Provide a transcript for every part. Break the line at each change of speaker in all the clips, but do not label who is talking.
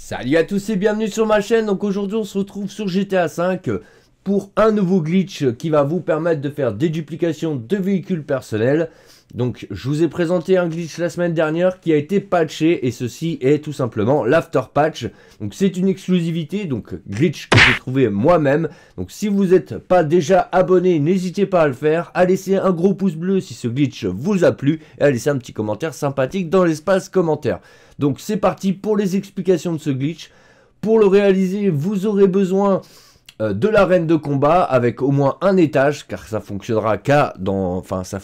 Salut à tous et bienvenue sur ma chaîne, donc aujourd'hui on se retrouve sur GTA V pour un nouveau glitch qui va vous permettre de faire des duplications de véhicules personnels donc je vous ai présenté un glitch la semaine dernière qui a été patché et ceci est tout simplement l'after patch. Donc c'est une exclusivité, donc glitch que j'ai trouvé moi-même. Donc si vous n'êtes pas déjà abonné, n'hésitez pas à le faire, à laisser un gros pouce bleu si ce glitch vous a plu et à laisser un petit commentaire sympathique dans l'espace commentaire. Donc c'est parti pour les explications de ce glitch. Pour le réaliser, vous aurez besoin euh, de l'arène de combat avec au moins un étage, car ça fonctionnera qu'à dans, enfin ça,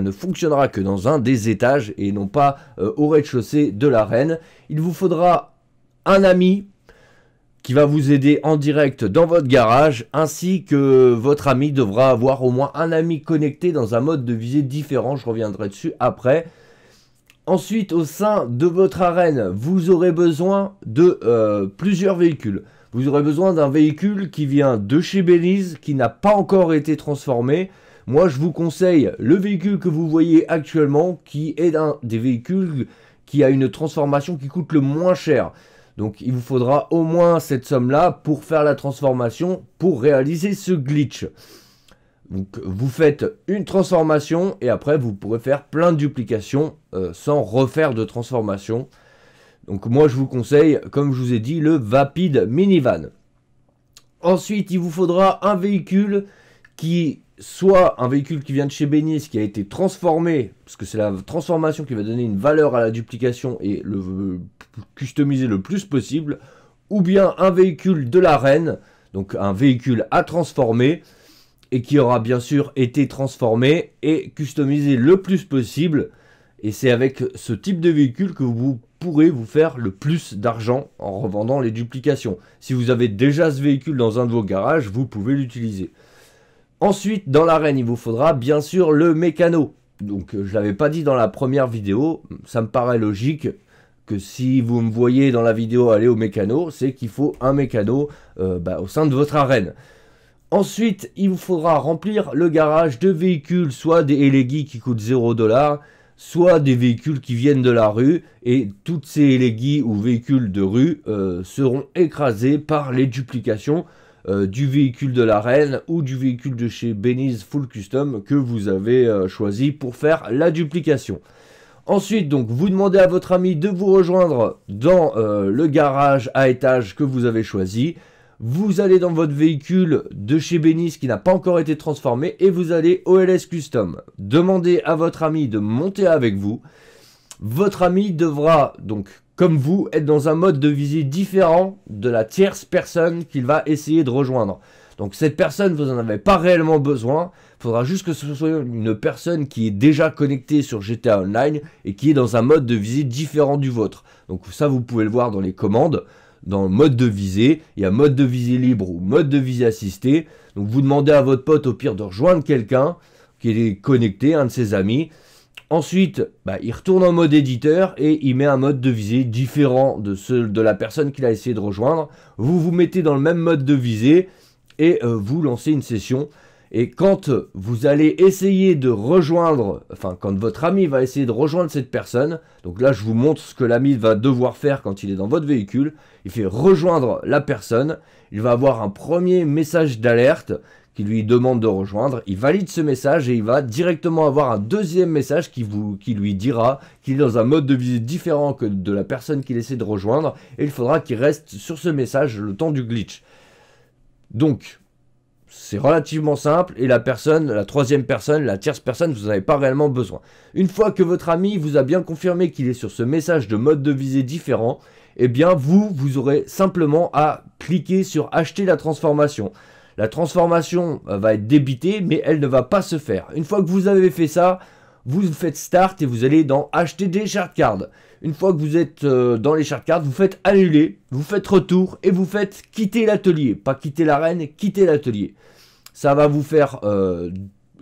ne fonctionnera que dans un des étages et non pas euh, au rez-de-chaussée de l'arène. Il vous faudra un ami qui va vous aider en direct dans votre garage, ainsi que votre ami devra avoir au moins un ami connecté dans un mode de visée différent. Je reviendrai dessus après. Ensuite, au sein de votre arène, vous aurez besoin de euh, plusieurs véhicules. Vous aurez besoin d'un véhicule qui vient de chez Belize, qui n'a pas encore été transformé. Moi, je vous conseille le véhicule que vous voyez actuellement, qui est un des véhicules qui a une transformation qui coûte le moins cher. Donc, il vous faudra au moins cette somme-là pour faire la transformation, pour réaliser ce glitch. Donc vous faites une transformation et après vous pourrez faire plein de duplications euh, sans refaire de transformation. Donc moi je vous conseille, comme je vous ai dit, le Vapid Minivan. Ensuite il vous faudra un véhicule qui soit un véhicule qui vient de chez Bénis qui a été transformé, parce que c'est la transformation qui va donner une valeur à la duplication et le customiser le plus possible, ou bien un véhicule de la reine, donc un véhicule à transformer et qui aura bien sûr été transformé et customisé le plus possible. Et c'est avec ce type de véhicule que vous pourrez vous faire le plus d'argent en revendant les duplications. Si vous avez déjà ce véhicule dans un de vos garages, vous pouvez l'utiliser. Ensuite, dans l'arène, il vous faudra bien sûr le mécano. Donc euh, je l'avais pas dit dans la première vidéo, ça me paraît logique que si vous me voyez dans la vidéo aller au mécano, c'est qu'il faut un mécano euh, bah, au sein de votre arène. Ensuite, il vous faudra remplir le garage de véhicules, soit des Eleggy qui coûtent 0$, soit des véhicules qui viennent de la rue, et toutes ces léguis e ou véhicules de rue euh, seront écrasés par les duplications euh, du véhicule de la reine ou du véhicule de chez Beniz Full Custom que vous avez euh, choisi pour faire la duplication. Ensuite, donc, vous demandez à votre ami de vous rejoindre dans le garage à étage que vous avez choisi vous allez dans votre véhicule de chez Benis qui n'a pas encore été transformé et vous allez au Custom. Demandez à votre ami de monter avec vous. Votre ami devra donc, comme vous, être dans un mode de visée différent de la tierce personne qu'il va essayer de rejoindre. Donc cette personne, vous n'en avez pas réellement besoin. Il faudra juste que ce soit une personne qui est déjà connectée sur GTA Online et qui est dans un mode de visée différent du vôtre. Donc ça, vous pouvez le voir dans les commandes dans le mode de visée. Il y a mode de visée libre ou mode de visée assistée. Donc vous demandez à votre pote au pire de rejoindre quelqu'un qui est connecté, un de ses amis. Ensuite, bah, il retourne en mode éditeur et il met un mode de visée différent de, celui de la personne qu'il a essayé de rejoindre. Vous vous mettez dans le même mode de visée et euh, vous lancez une session. Et quand vous allez essayer de rejoindre, enfin quand votre ami va essayer de rejoindre cette personne, donc là je vous montre ce que l'ami va devoir faire quand il est dans votre véhicule, il fait rejoindre la personne, il va avoir un premier message d'alerte qui lui demande de rejoindre, il valide ce message et il va directement avoir un deuxième message qui, vous, qui lui dira qu'il est dans un mode de visite différent que de la personne qu'il essaie de rejoindre et il faudra qu'il reste sur ce message le temps du glitch. Donc, c'est relativement simple et la personne, la troisième personne, la tierce personne, vous n'avez pas réellement besoin. Une fois que votre ami vous a bien confirmé qu'il est sur ce message de mode de visée différent, eh bien vous, vous aurez simplement à cliquer sur acheter la transformation. La transformation euh, va être débitée, mais elle ne va pas se faire. Une fois que vous avez fait ça, vous faites Start et vous allez dans Acheter des Chart Une fois que vous êtes euh, dans les chartcards, vous faites Annuler, vous faites Retour et vous faites Quitter l'atelier. Pas quitter l'arène, quitter l'atelier. Ça va vous faire euh,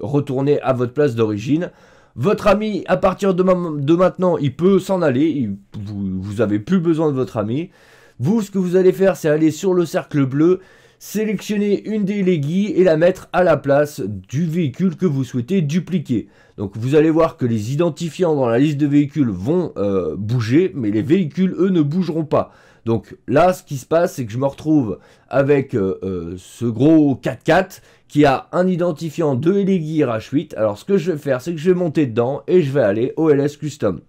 retourner à votre place d'origine. Votre ami, à partir de, maintenant, il peut s'en aller. vous, vous avez plus besoin de votre ami. Vous, ce que vous allez faire, c'est aller sur le cercle bleu sélectionner une des LEGI et la mettre à la place du véhicule que vous souhaitez dupliquer. Donc vous allez voir que les identifiants dans la liste de véhicules vont euh, bouger, mais les véhicules, eux, ne bougeront pas. Donc là, ce qui se passe, c'est que je me retrouve avec euh, euh, ce gros 4x4 qui a un identifiant de LEGI H8. Alors ce que je vais faire, c'est que je vais monter dedans et je vais aller au LS Custom.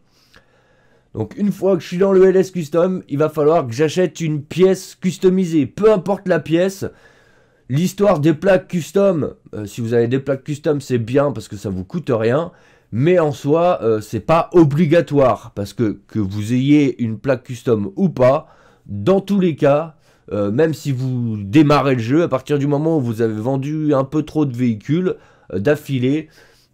Donc une fois que je suis dans le LS Custom, il va falloir que j'achète une pièce customisée. Peu importe la pièce, l'histoire des plaques custom, euh, si vous avez des plaques custom, c'est bien parce que ça vous coûte rien. Mais en soi, ce euh, c'est pas obligatoire parce que que vous ayez une plaque custom ou pas, dans tous les cas, euh, même si vous démarrez le jeu, à partir du moment où vous avez vendu un peu trop de véhicules d'affilée,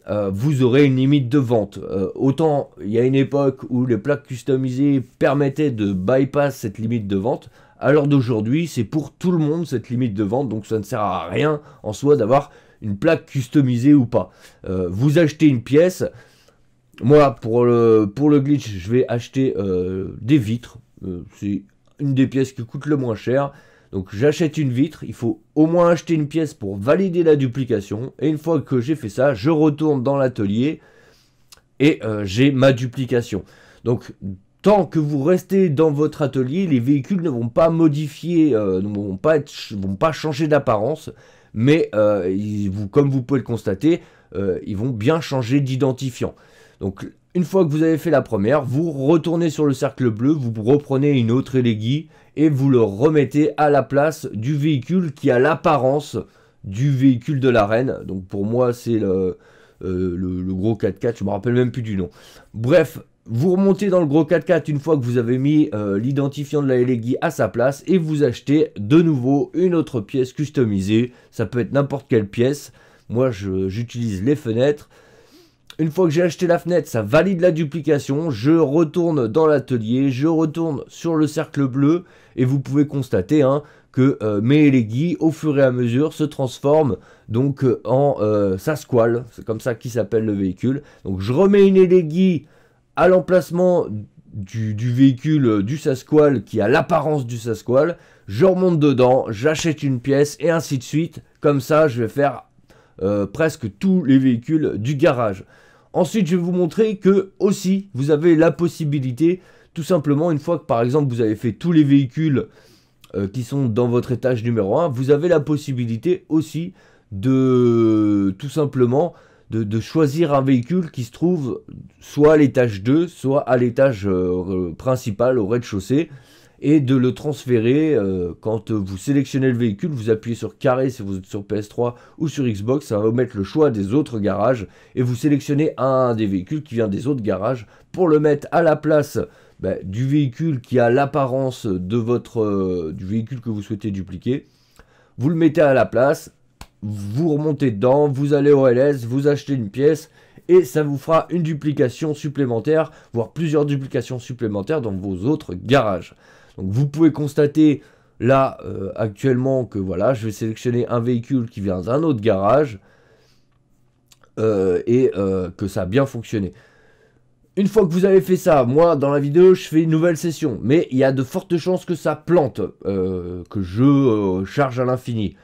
euh, vous aurez une limite de vente. Euh, autant il y a une époque où les plaques customisées permettaient de bypass cette limite de vente, alors d'aujourd'hui c'est pour tout le monde cette limite de vente, donc ça ne sert à rien en soi d'avoir une plaque customisée ou pas. Euh, vous achetez une pièce, moi pour le glitch je vais acheter des vitres, c'est une des pièces qui coûte le moins cher. Donc j'achète une vitre, il faut au moins acheter une pièce pour valider la duplication. Et une fois que j'ai fait ça, je retourne dans l'atelier et euh, j'ai ma duplication. Donc tant que vous restez dans votre atelier, les véhicules ne vont pas modifier, euh, vont pas, vont pas changer d'apparence. Mais euh, comme vous pouvez le constater, ils vont bien changer d'identifiant. Donc une fois que vous avez fait la première, vous retournez sur le cercle bleu, vous reprenez une autre élégie et vous le remettez à la place du véhicule qui a l'apparence du véhicule de la reine. Donc pour moi, c'est le, euh, gros 4x4, je me rappelle même plus du nom. Bref, vous remontez dans le gros 4x4 une fois que vous avez mis euh, l'identifiant de la élégie à sa place et vous achetez de nouveau une autre pièce customisée. Ça peut être n'importe quelle pièce. Moi, j'utilise les fenêtres. Une fois que j'ai acheté la fenêtre, ça valide la duplication. Je retourne dans l'atelier, je retourne sur le cercle bleu et vous pouvez constater hein, que euh, mes élégies au fur et à mesure, se transforment donc euh, en sasquale, euh, Sasqual. C'est comme ça qu'il s'appelle le véhicule. Donc je remets une élégie à l'emplacement du, véhicule du Sasqual qui a l'apparence du Sasqual. Je remonte dedans, j'achète une pièce et ainsi de suite. Comme ça, je vais faire presque tous les véhicules du garage. Ensuite, je vais vous montrer que aussi, vous avez la possibilité, tout simplement, une fois que par exemple vous avez fait tous les véhicules euh, qui sont dans votre étage numéro 1, vous avez la possibilité aussi de tout simplement de, choisir un véhicule qui se trouve soit à l'étage 2, soit à l'étage euh, principal au rez-de-chaussée et de le transférer. Euh, quand vous sélectionnez le véhicule, vous appuyez sur carré si vous êtes sur PS3 ou sur Xbox, ça va vous mettre le choix des autres garages et vous sélectionnez un des véhicules qui vient des autres garages pour le mettre à la place ben, du véhicule qui a l'apparence de votre euh, du véhicule que vous souhaitez dupliquer. Vous le mettez à la place, vous remontez dedans, vous allez au LS, vous achetez une pièce et ça vous fera une duplication supplémentaire, voire plusieurs duplications supplémentaires dans vos autres garages. Donc vous pouvez constater là euh, actuellement que voilà, je vais sélectionner un véhicule qui vient d'un autre garage euh, et euh, que ça a bien fonctionné. Une fois que vous avez fait ça, moi dans la vidéo je fais une nouvelle session, mais il y a de fortes chances que ça plante, que je charge à l'infini.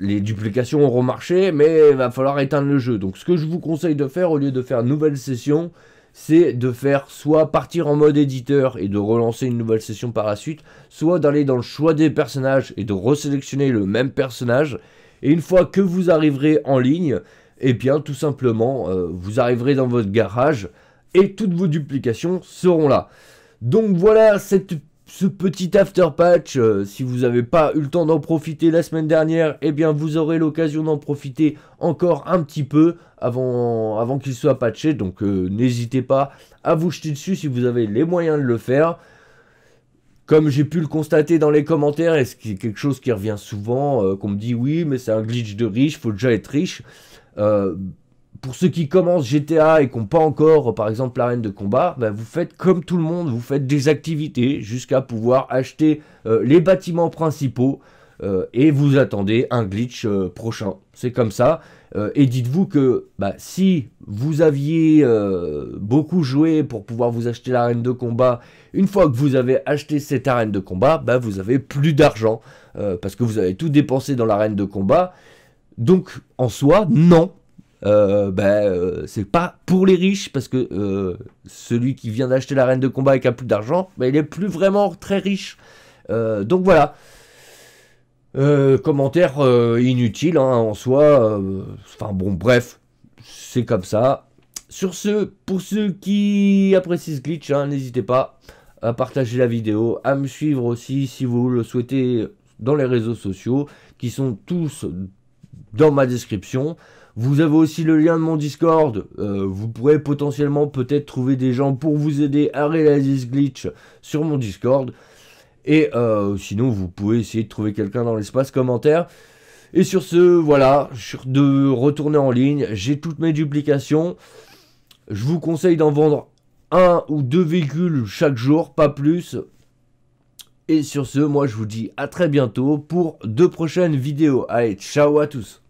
Les duplications auront marché, mais il va falloir éteindre le jeu. Donc ce que je vous conseille de faire au lieu de faire une nouvelle session, c'est de faire soit partir en mode éditeur et de relancer une nouvelle session par la suite, soit d'aller dans le choix des personnages et de resélectionner le même personnage. Et une fois que vous arriverez en ligne, Et eh bien tout simplement, euh, vous arriverez dans votre garage et toutes vos duplications seront là. Donc voilà cette ce petit after patch, euh, si vous n'avez pas eu le temps d'en profiter la semaine dernière, eh bien vous aurez l'occasion d'en profiter encore un petit peu avant, avant qu'il soit patché. Donc euh, n'hésitez pas à vous jeter dessus si vous avez les moyens de le faire. Comme j'ai pu le constater dans les commentaires, et c'est quelque chose qui revient souvent, euh, qu'on me dit oui, mais c'est un glitch de riche, faut déjà être riche pour ceux qui commencent GTA et qui n'ont pas encore, par exemple, l'arène de combat, bah, vous faites comme tout le monde, vous faites des activités jusqu'à pouvoir acheter euh, les bâtiments principaux euh, et vous attendez un glitch euh, prochain. C'est comme ça. et dites-vous que bah, si vous aviez beaucoup joué pour pouvoir vous acheter l'arène de combat, une fois que vous avez acheté cette arène de combat, bah, vous avez plus d'argent parce que vous avez tout dépensé dans l'arène de combat. Donc en soi, non, euh, ben, euh, c'est pas pour les riches parce que euh, celui qui vient d'acheter la reine de combat et qui a plus d'argent, ben il est plus vraiment très riche. Euh, donc voilà. commentaire inutile hein, en soi. Enfin bon, bref, c'est comme ça. Sur ce, pour ceux qui apprécient ce glitch, hein, n'hésitez pas à partager la vidéo, à me suivre aussi si vous le souhaitez dans les réseaux sociaux qui sont tous dans ma description. Vous avez aussi le lien de mon Discord. Euh, vous pourrez potentiellement peut-être trouver des gens pour vous aider à réaliser ce glitch sur mon Discord. Et euh, sinon, vous pouvez essayer de trouver quelqu'un dans l'espace commentaire. Et sur ce, voilà, je de retourner en ligne. J'ai toutes mes duplications. Je vous conseille d'en vendre un ou deux véhicules chaque jour, pas plus. Et sur ce, moi je vous dis à très bientôt pour deux prochaines vidéos. Allez, ciao à tous